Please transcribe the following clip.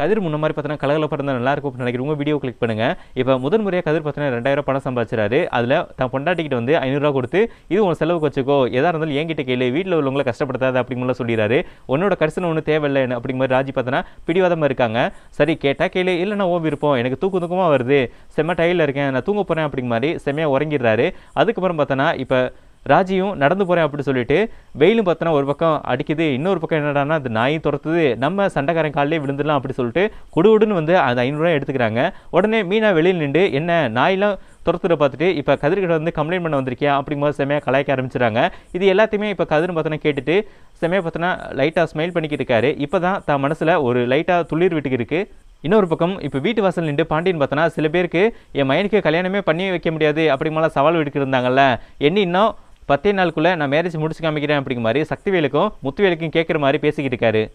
கதிர் முன்ன மாதிரி பார்த்தீங்கன்னா கலகல பிறந்தால் நல்லா இருக்கும் நினைக்கிறேன் உங்கள் வீடியோ கிளிக் பண்ணுங்கள் இப்போ முதன் முறையாக கதிர் பார்த்தீங்கன்னா ரெண்டாயிரம் பணம் சம்பாதிச்சிறாரு அதில் தான் பொண்டாட்டிக்கிட்ட வந்து ஐநூறுரூவா கொடுத்து இது உன் செலவுக்கு வச்சுக்கோ எதாக இருந்தாலும் என்கிட்ட கேளு வீட்டில் உள்ளவங்களை கஷ்டப்படுத்தாது அப்படிங்கிறத சொல்லிடுறாரு உன்னோட கரிசனம் ஒன்றும் தேவையில்லை அப்படிங்கிற மாதிரி ராஜி பார்த்தோன்னா பிடிவாதமாக இருக்காங்க சரி கேட்டால் கேளு இல்லைனா ஓம் இருப்போம் எனக்கு தூக்கு தூக்கமாக வருது செம்ம டயலில் இருக்கேன் நான் தூங்க போகிறேன் அப்படிங்க மாதிரி செம்மையாக உறங்கிடுறாரு அதுக்கப்புறம் பார்த்தோன்னா இப்போ ராஜியும் நடந்து போகிறேன் அப்படின்னு சொல்லிட்டு வெயிலும் பார்த்தோன்னா ஒரு பக்கம் அடிக்குது இன்னொரு பக்கம் என்னடானா அந்த நாயும் துரத்துது நம்ம சண்டைக்காரன் காலையிலே விழுந்துடலாம் அப்படி சொல்லிட்டு குடுவுடுன்னு வந்து அந்த ஐநூறுரூவா எடுத்துக்கிறாங்க உடனே மீனா வெளியில் நின்று என்ன நாயெல்லாம் துரத்துற பார்த்துட்டு இப்போ கதிர்கிட்ட வந்து கம்ப்ளைண்ட் பண்ண வந்திருக்கியா போது செமையாக கலாய்க்க ஆரம்பிச்சிடுறாங்க இது எல்லாத்தையுமே இப்போ கதிர்னு பார்த்தோன்னா கேட்டுட்டு செமையாக பார்த்தோன்னா லைட்டாக ஸ்மைல் பண்ணிக்கிட்டு இருக்காரு இப்போ தான் தான் மனசில் ஒரு லைட்டாக துளிர் வீட்டுக்கு இருக்குது இன்னொரு பக்கம் இப்போ வீட்டு வாசல் நின்று பாண்டியன் பார்த்தோன்னா சில பேருக்கு என் மயனுக்கு கல்யாணமே பண்ணி வைக்க முடியாது அப்படிங்கிற சவால் விடுக்கிருந்தாங்கல்ல என்ன இன்னும் பத்தே நாளுக்குள்ளே நான் மேரேஜ் முடிச்சு காமிக்கிறேன் அப்படிங்கிற மாதிரி சக்திவேலுக்கும் முத்துவேலுக்கும் கேட்குற மாதிரி பேசிக்கிட்டு இருக்காரு